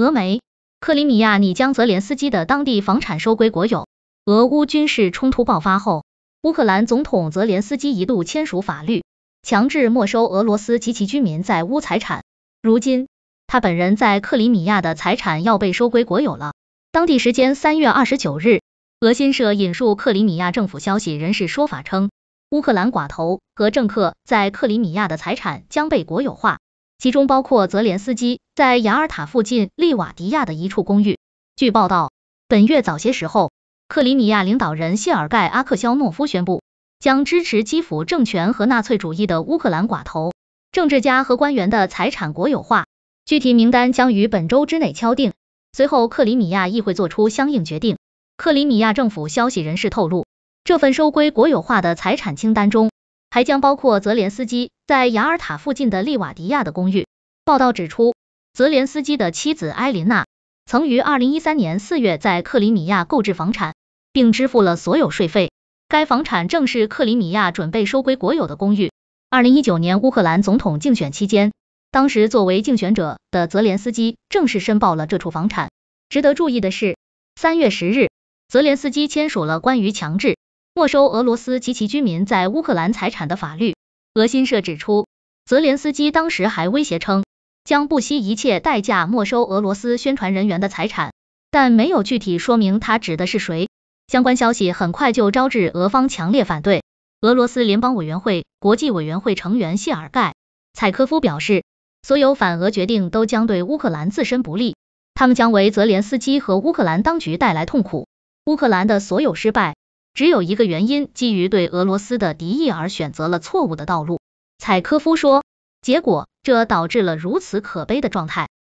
俄媒：克里米亚拟将泽连斯基的当地房产收归国有。俄乌军事冲突爆发后，乌克兰总统泽连斯基一度签署法律，强制没收俄罗斯及其居民在乌财产。如今，他本人在克里米亚的财产要被收归国有了。当地时间三月二十九日，俄新社引述克里米亚政府消息人士说法称，乌克兰寡头和政客在克里米亚的财产将被国有化。其中包括泽连斯基在雅尔塔附近利瓦迪亚的一处公寓。据报道，本月早些时候，克里米亚领导人谢尔盖·阿克肖诺夫宣布将支持基辅政权和纳粹主义的乌克兰寡头、政治家和官员的财产国有化，具体名单将于本周之内敲定，随后克里米亚议会做出相应决定。克里米亚政府消息人士透露，这份收归国有化的财产清单中。还将包括泽连斯基在雅尔塔附近的利瓦迪亚的公寓。报道指出，泽连斯基的妻子埃琳娜曾于二零一三年四月在克里米亚购置房产，并支付了所有税费。该房产正是克里米亚准备收归国有的公寓。二零一九年乌克兰总统竞选期间，当时作为竞选者的泽连斯基正式申报了这处房产。值得注意的是，三月十日，泽连斯基签署了关于强制。没收俄罗斯及其居民在乌克兰财产的法律。俄新社指出，泽连斯基当时还威胁称，将不惜一切代价没收俄罗斯宣传人员的财产，但没有具体说明他指的是谁。相关消息很快就招致俄方强烈反对。俄罗斯联邦委员会国际委员会成员谢尔盖·采科夫表示，所有反俄决定都将对乌克兰自身不利，他们将为泽连斯基和乌克兰当局带来痛苦。乌克兰的所有失败。只有一个原因，基于对俄罗斯的敌意而选择了错误的道路，采科夫说。结果，这导致了如此可悲的状态。